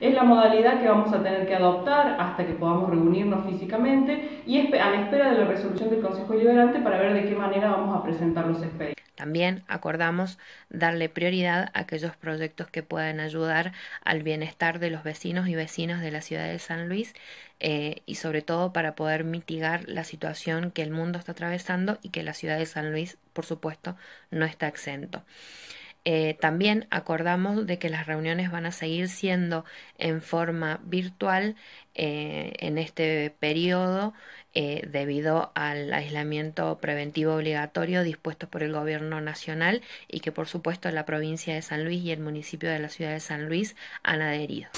es la modalidad que vamos a tener que adoptar hasta que podamos reunirnos físicamente y a la espera de la resolución del Consejo Liberante para ver de qué manera vamos a presentar los expedientes. También acordamos darle prioridad a aquellos proyectos que puedan ayudar al bienestar de los vecinos y vecinas de la ciudad de San Luis eh, y sobre todo para poder mitigar la situación que el mundo está atravesando y que la ciudad de San Luis, por supuesto, no está exento. Eh, también acordamos de que las reuniones van a seguir siendo en forma virtual eh, en este periodo eh, debido al aislamiento preventivo obligatorio dispuesto por el gobierno nacional y que por supuesto la provincia de San Luis y el municipio de la ciudad de San Luis han adherido.